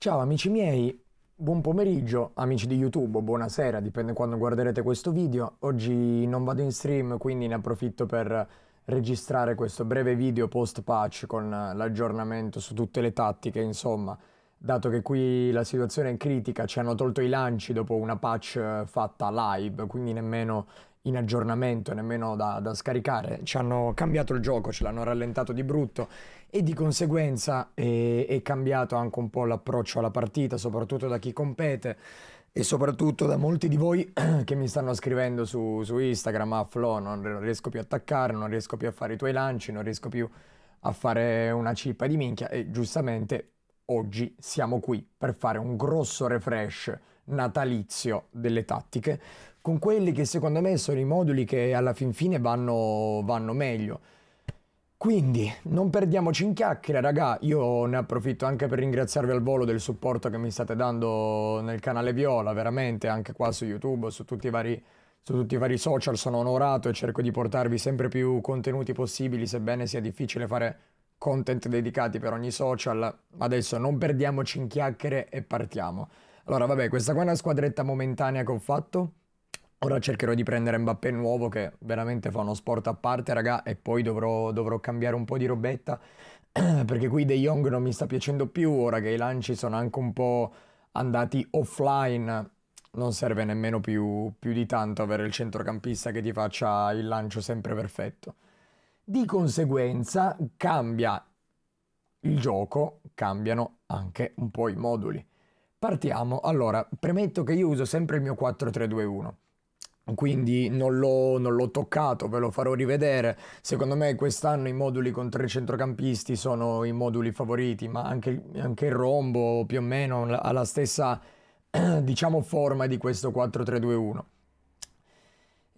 Ciao amici miei, buon pomeriggio, amici di YouTube, buonasera, dipende quando guarderete questo video. Oggi non vado in stream, quindi ne approfitto per registrare questo breve video post patch con l'aggiornamento su tutte le tattiche, insomma, dato che qui la situazione è critica, ci hanno tolto i lanci dopo una patch fatta live, quindi nemmeno in aggiornamento, nemmeno da, da scaricare, ci hanno cambiato il gioco, ce l'hanno rallentato di brutto e di conseguenza è, eh, è cambiato anche un po' l'approccio alla partita, soprattutto da chi compete e soprattutto da molti di voi che mi stanno scrivendo su, su Instagram, ah Flo, non riesco più a attaccare, non riesco più a fare i tuoi lanci, non riesco più a fare una cippa di minchia e giustamente oggi siamo qui per fare un grosso refresh natalizio delle tattiche con quelli che secondo me sono i moduli che alla fin fine vanno, vanno meglio. Quindi non perdiamoci in chiacchiere, raga, io ne approfitto anche per ringraziarvi al volo del supporto che mi state dando nel canale Viola, veramente, anche qua su YouTube, su tutti i vari, tutti i vari social, sono onorato e cerco di portarvi sempre più contenuti possibili, sebbene sia difficile fare content dedicati per ogni social. Adesso non perdiamoci in chiacchiere e partiamo. Allora, vabbè, questa qua è una squadretta momentanea che ho fatto, Ora cercherò di prendere Mbappé nuovo che veramente fa uno sport a parte, raga, e poi dovrò, dovrò cambiare un po' di robetta perché qui De Jong non mi sta piacendo più, ora che i lanci sono anche un po' andati offline, non serve nemmeno più, più di tanto avere il centrocampista che ti faccia il lancio sempre perfetto. Di conseguenza cambia il gioco, cambiano anche un po' i moduli. Partiamo, allora, premetto che io uso sempre il mio 4-3-2-1 quindi non l'ho, non l'ho, toccato, ve lo farò rivedere. Secondo me quest'anno i moduli con tre centrocampisti sono i moduli favoriti, ma anche, anche il rombo più o meno ha la stessa diciamo, forma di questo 4-3-2-1.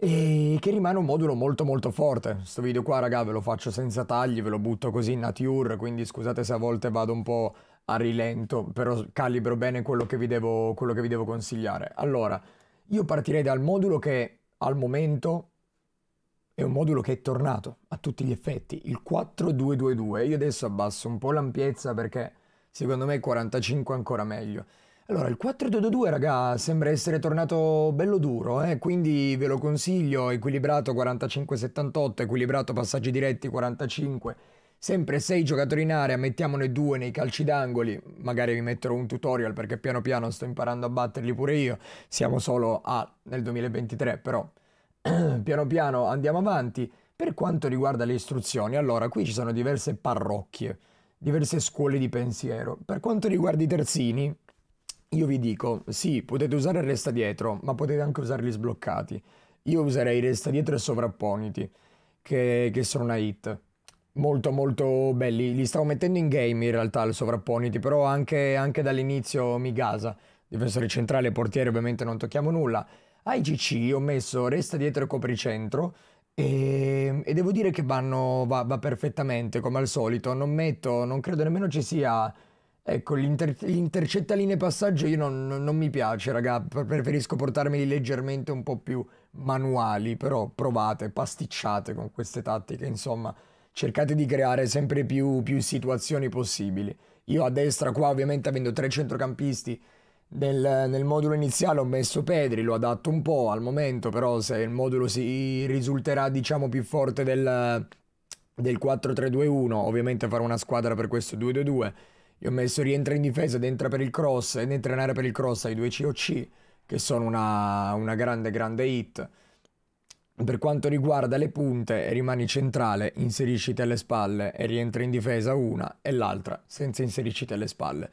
E che rimane un modulo molto molto forte. Sto video qua, raga, ve lo faccio senza tagli, ve lo butto così in nature, quindi scusate se a volte vado un po' a rilento, però calibro bene quello che vi devo, quello che vi devo consigliare. Allora... Io partirei dal modulo che al momento è un modulo che è tornato a tutti gli effetti, il 4222. Io adesso abbasso un po' l'ampiezza perché secondo me 45 è ancora meglio. Allora, il 4222, raga, sembra essere tornato bello duro, eh? quindi ve lo consiglio, equilibrato 45-78, equilibrato passaggi diretti 45 sempre 6 giocatori in area, mettiamone due nei calci d'angoli, magari vi metterò un tutorial perché piano piano sto imparando a batterli pure io, siamo solo a, nel 2023 però piano piano andiamo avanti. Per quanto riguarda le istruzioni, allora qui ci sono diverse parrocchie, diverse scuole di pensiero. Per quanto riguarda i terzini, io vi dico, sì, potete usare il resta dietro, ma potete anche usarli sbloccati. Io userei resta dietro e sovrapponiti, che, che sono una hit Molto molto belli, li stavo mettendo in game in realtà il sovrapponiti, però anche, anche dall'inizio mi gasa. Difensore centrale, portiere ovviamente non tocchiamo nulla. A IGC ho messo resta dietro e copricentro e, ehm, e devo dire che vanno, va, va, perfettamente come al solito, non metto, non credo nemmeno ci sia... Ecco, l'inter, l'intercettaline passaggio io non, non mi piace raga, preferisco portarmeli leggermente un po' più manuali, però provate, pasticciate con queste tattiche insomma cercate di creare sempre più, più situazioni possibili. Io a destra qua ovviamente avendo tre centrocampisti nel, nel, modulo iniziale ho messo Pedri, l'ho adatto un po' al momento, però se il modulo si risulterà diciamo più forte del, del 4-3-2-1, ovviamente farò una squadra per questo 2-2-2. Io ho messo rientra in difesa ed entra per il cross ed entra in area per il cross ai due COC, che sono una, una grande grande hit. Per quanto riguarda le punte, rimani centrale, inserisciti alle spalle e rientri in difesa una e l'altra senza inserisciti alle spalle.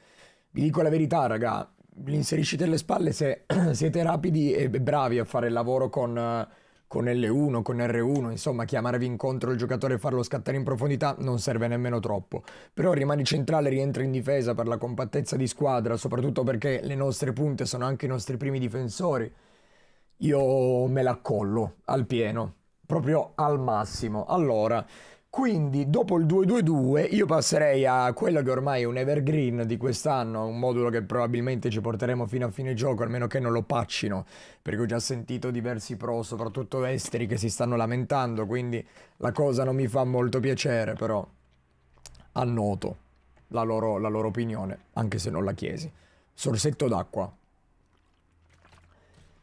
Vi dico la verità, raga, l'inserisciti alle spalle se siete rapidi e bravi a fare il lavoro con, con L1, con R1, insomma, chiamarvi incontro il giocatore e farlo scattare in profondità non serve nemmeno troppo. Però rimani centrale, rientri in difesa per la compattezza di squadra, soprattutto perché le nostre punte sono anche i nostri primi difensori io me la collo al pieno, proprio al massimo. Allora, quindi dopo il 2-2-2 io passerei a quello che ormai è un evergreen di quest'anno, un modulo che probabilmente ci porteremo fino a fine gioco, almeno che non lo paccino, perché ho già sentito diversi pro, soprattutto esteri, che si stanno lamentando, quindi la cosa non mi fa molto piacere, però annoto la loro, la loro opinione, anche se non la chiesi. Sorsetto d'acqua,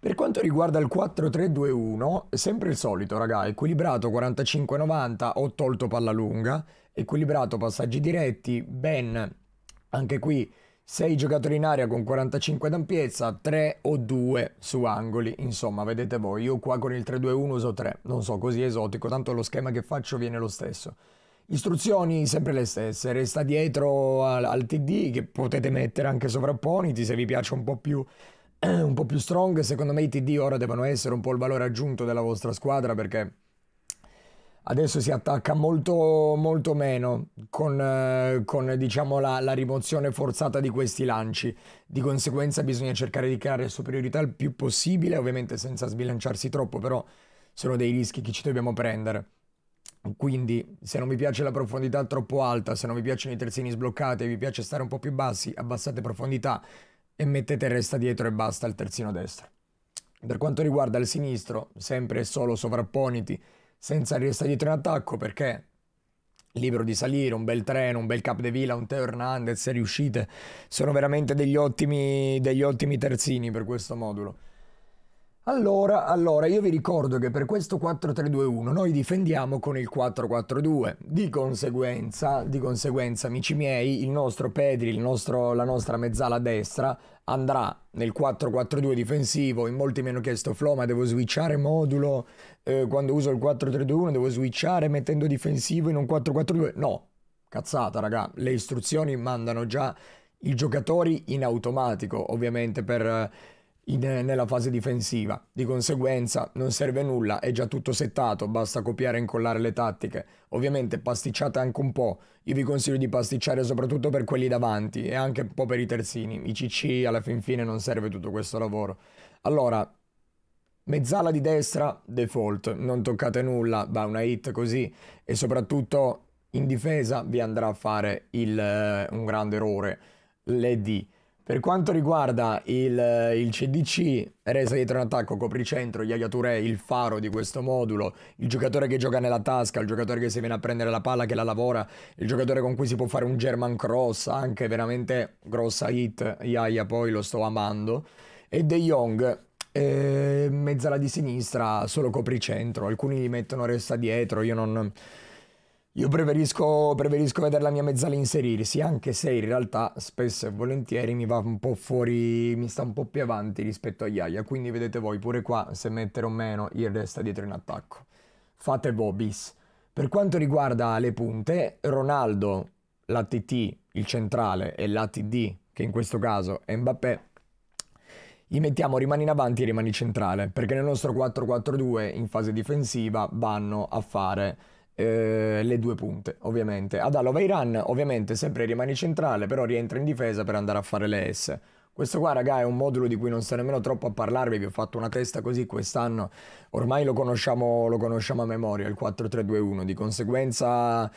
per quanto riguarda il 4-3-2-1, sempre il solito, raga, equilibrato 45-90, ho tolto palla lunga, equilibrato passaggi diretti, ben anche qui 6 giocatori in aria con 45 d'ampiezza, 3 o 2 su angoli, insomma, vedete voi, io qua con il 3-2-1 uso 3, non so, così esotico, tanto lo schema che faccio viene lo stesso. Istruzioni sempre le stesse, resta dietro al, al TD che potete mettere anche sovrapponiti se vi piace un po' più un po' più strong, secondo me i TD ora devono essere un po' il valore aggiunto della vostra squadra perché adesso si attacca molto, molto meno con, eh, con diciamo, la, la, rimozione forzata di questi lanci. Di conseguenza bisogna cercare di creare superiorità il più possibile, ovviamente senza sbilanciarsi troppo, però sono dei rischi che ci dobbiamo prendere. Quindi se non vi piace la profondità troppo alta, se non vi piacciono i terzini sbloccati e vi piace stare un po' più bassi, abbassate profondità, e mettete resta dietro e basta al terzino destro. Per quanto riguarda il sinistro, sempre e solo sovrapponiti senza resta dietro in attacco perché libero di salire, un bel treno, un bel cap de villa, un Teo Hernandez, se riuscite, sono veramente degli ottimi, degli ottimi terzini per questo modulo. Allora, allora, io vi ricordo che per questo 4-3-2-1 noi difendiamo con il 4-4-2. Di conseguenza, di conseguenza, amici miei, il nostro Pedri, il nostro, la nostra mezzala destra andrà nel 4-4-2 difensivo. In molti mi hanno chiesto, Flo, ma devo switchare modulo eh, quando uso il 4-3-2-1? Devo switchare mettendo difensivo in un 4-4-2? No, cazzata, raga. Le istruzioni mandano già i giocatori in automatico, ovviamente per in, eh, nella fase difensiva. Di conseguenza non serve nulla, è già tutto settato, basta copiare e incollare le tattiche. Ovviamente pasticciate anche un po', io vi consiglio di pasticciare soprattutto per quelli davanti e anche un po' per i terzini. I CC alla fin fine non serve tutto questo lavoro. Allora, mezzala di destra, default, non toccate nulla, va una hit così e soprattutto in difesa vi andrà a fare il, eh, un grande errore, l'ED. Per quanto riguarda il, il CDC, resa dietro un attacco, copricentro, Yaya Touré, il faro di questo modulo, il giocatore che gioca nella tasca, il giocatore che si viene a prendere la palla, che la lavora, il giocatore con cui si può fare un German cross, anche veramente grossa hit, iaia poi lo sto amando, e De Jong, eh, mezzala di sinistra, solo copricentro, alcuni li mettono resta dietro, io non... Io preferisco, preferisco vedere la mia mezzala inserirsi, anche se in realtà spesso e volentieri mi va un po' fuori, mi sta un po' più avanti rispetto agli Aia, quindi vedete voi pure qua se mettere o meno il resta dietro in attacco. Fate voi Per quanto riguarda le punte, Ronaldo, l'ATT, il centrale e l'ATD, che in questo caso è Mbappé, gli mettiamo rimani in avanti e rimani centrale, perché nel nostro 4-4-2 in fase difensiva vanno a fare eh, le due punte, ovviamente. Adalo Vairan, ovviamente, sempre rimane centrale, però rientra in difesa per andare a fare le S. Questo qua, raga, è un modulo di cui non sto nemmeno troppo a parlarvi, vi ho fatto una testa così quest'anno. Ormai lo conosciamo, lo conosciamo a memoria, il 4-3-2-1, di conseguenza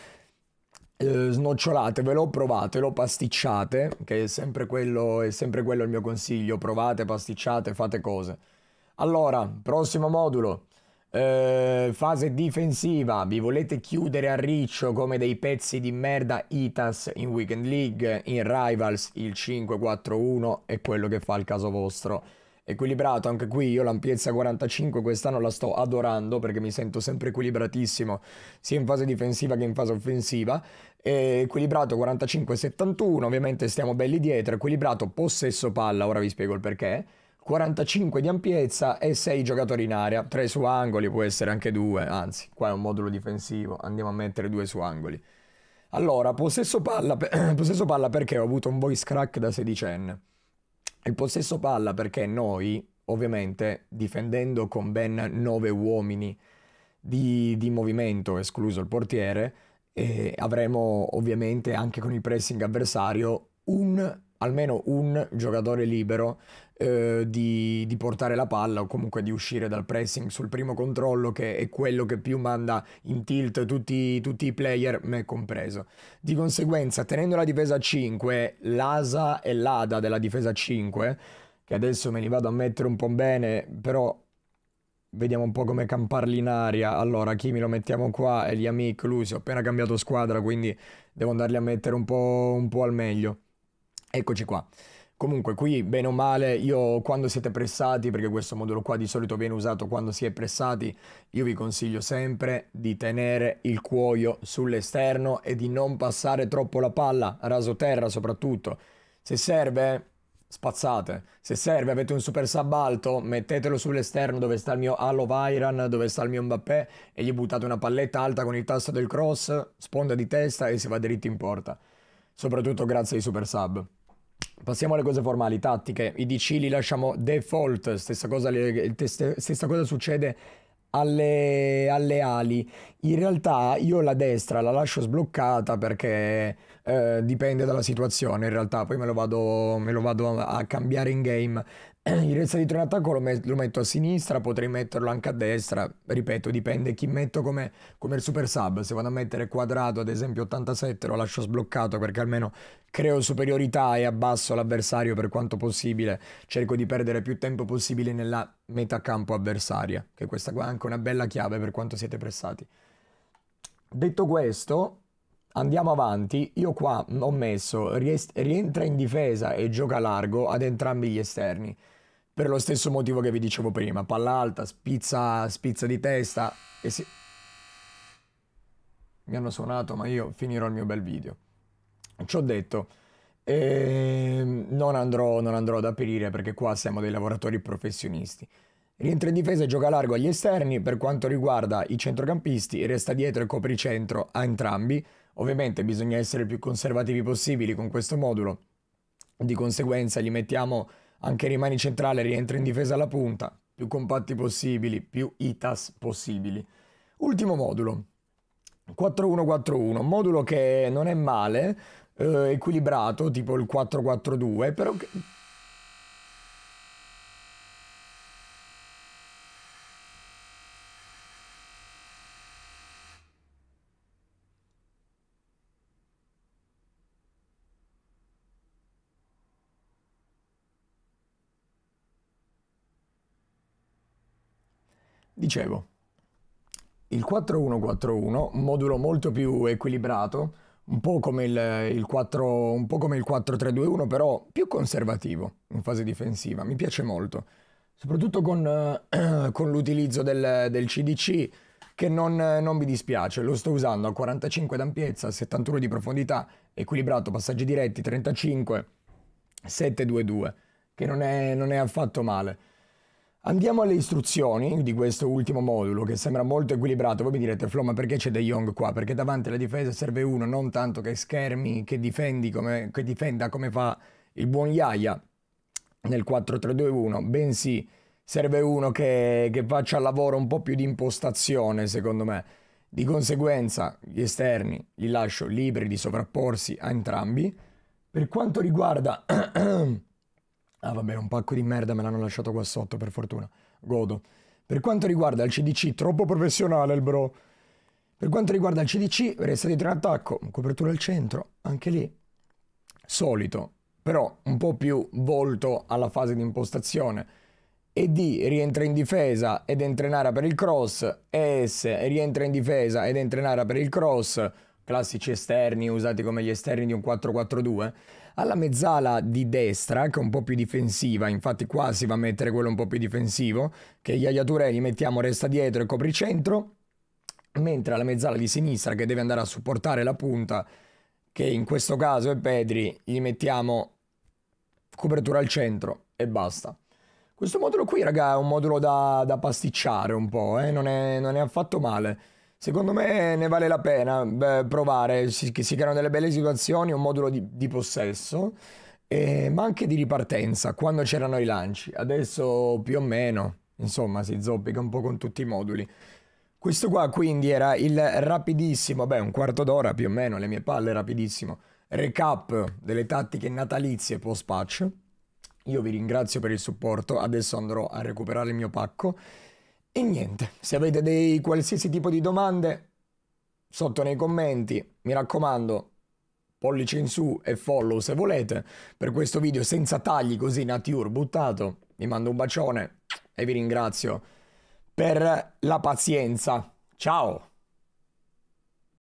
eh, snocciolatevelo, provatelo, pasticciate, che è sempre, quello, è sempre quello il mio consiglio, provate, pasticciate, fate cose. Allora, prossimo modulo. Eh, fase difensiva, vi volete chiudere a riccio come dei pezzi di merda Itas in Weekend League, in Rivals il 5-4-1 è quello che fa il caso vostro. Equilibrato anche qui, io l'ampiezza 45 quest'anno la sto adorando perché mi sento sempre equilibratissimo sia in fase difensiva che in fase offensiva. E eh, equilibrato 45-71, ovviamente stiamo belli dietro, equilibrato possesso palla, ora vi spiego il perché. 45 di ampiezza e 6 giocatori in area, 3 su angoli, può essere anche 2, anzi, qua è un modulo difensivo, andiamo a mettere 2 su angoli. Allora, possesso palla, possesso palla perché ho avuto un voice crack da sedicenne. Il possesso palla perché noi, ovviamente, difendendo con ben 9 uomini di, di movimento, escluso il portiere, eh, avremo ovviamente anche con il pressing avversario un almeno un giocatore libero eh, di, di, portare la palla o comunque di uscire dal pressing sul primo controllo che è quello che più manda in tilt tutti, tutti i player, me compreso. Di conseguenza, tenendo la difesa 5, l'asa e l'ada della difesa 5, che adesso me li vado a mettere un po' bene, però Vediamo un po' come camparli in aria. Allora, Kimi lo mettiamo qua e gli amici. Lui si è appena cambiato squadra, quindi devo andarli a mettere un po', un po al meglio. Eccoci qua. Comunque qui bene o male io quando siete pressati, perché questo modulo qua di solito viene usato quando si è pressati, io vi consiglio sempre di tenere il cuoio sull'esterno e di non passare troppo la palla, raso terra soprattutto. Se serve spazzate, se serve avete un super sub alto mettetelo sull'esterno dove sta il mio Halo Vairan, dove sta il mio Mbappé e gli buttate una palletta alta con il tasto del cross, sponda di testa e si va dritto in porta. Soprattutto grazie ai super sub. Passiamo alle cose formali, tattiche. I DC li lasciamo default, stessa cosa, stessa cosa succede alle, alle, ali. In realtà io la destra la lascio sbloccata perché eh, dipende dalla situazione, in realtà poi me lo vado, me lo vado a, a cambiare in game. Eh, il resa di trono attacco lo, met- lo, metto a sinistra, potrei metterlo anche a destra, ripeto dipende chi metto come, come il super sub, se vado a mettere quadrato ad esempio 87 lo lascio sbloccato perché almeno creo superiorità e abbasso l'avversario per quanto possibile, cerco di perdere più tempo possibile nella metà campo avversaria, che questa qua è anche una bella chiave per quanto siete pressati. Detto questo, andiamo avanti. Io qua ho messo rientra in difesa e gioca largo ad entrambi gli esterni per lo stesso motivo che vi dicevo prima, palla alta, spizza, spizza di testa e si... Mi hanno suonato, ma io finirò il mio bel video. Ci ho detto, ehm, non, andrò, non andrò ad aprire perché qua siamo dei lavoratori professionisti. Rientra in difesa e gioca largo agli esterni, per quanto riguarda i centrocampisti resta dietro e copre centro a entrambi. Ovviamente bisogna essere più conservativi possibili con questo modulo, di conseguenza gli mettiamo anche rimani centrale, rientra in difesa alla punta, più compatti possibili, più ITAS possibili. Ultimo modulo, 4-1-4-1, modulo che non è male, eh, equilibrato, tipo il 4-4-2, però che Dicevo, il 4141, modulo molto più equilibrato, un po' come il, il 4, un po come il 4321, però più conservativo in fase difensiva, mi piace molto, soprattutto con, eh, con l'utilizzo del, del, CDC che non, non mi dispiace, lo sto usando a 45 d'ampiezza, 71 di profondità, equilibrato, passaggi diretti 35, 722, che non è, non è affatto male. Andiamo alle istruzioni di questo ultimo modulo che sembra molto equilibrato. Voi mi direte, Flo, ma perché c'è De Jong qua? Perché davanti alla difesa serve uno non tanto che schermi, che, come, che difenda come fa il buon Iaia nel 4-3-2-1, bensì serve uno che, che faccia lavoro un po' più di impostazione, secondo me. Di conseguenza, gli esterni li lascio liberi di sovrapporsi a entrambi. Per quanto riguarda Ah vabbè, un pacco di merda me l'hanno lasciato qua sotto, per fortuna. Godo. Per quanto riguarda il CDC, troppo professionale il bro. Per quanto riguarda il CDC, resta dietro in attacco, copertura al centro, anche lì. Solito, però un po' più volto alla fase di impostazione. ED rientra in difesa ed entra in area per il cross, ES rientra in difesa ed entra in area per il cross, classici esterni usati come gli esterni di un 4-4-2 alla mezzala di destra, che è un po' più difensiva, infatti qua si va a mettere quello un po' più difensivo, che Yaya Touré li mettiamo resta dietro e copricentro, mentre alla mezzala di sinistra, che deve andare a supportare la punta, che in questo caso è Pedri, gli mettiamo copertura al centro e basta. Questo modulo qui, raga, è un modulo da, da pasticciare un po', eh? non, è, non è affatto male. Secondo me ne vale la pena beh, provare, si, si, creano delle belle situazioni, un modulo di, di possesso, eh, ma anche di ripartenza, quando c'erano i lanci. Adesso più o meno, insomma, si zoppica un po' con tutti i moduli. Questo qua quindi era il rapidissimo, beh un quarto d'ora più o meno, le mie palle rapidissimo, recap delle tattiche natalizie post-patch. Io vi ringrazio per il supporto, adesso andrò a recuperare il mio pacco. E niente, se avete dei qualsiasi tipo di domande, sotto nei commenti, mi raccomando, pollice in su e follow se volete, per questo video senza tagli così nature buttato, vi mando un bacione e vi ringrazio per la pazienza. Ciao!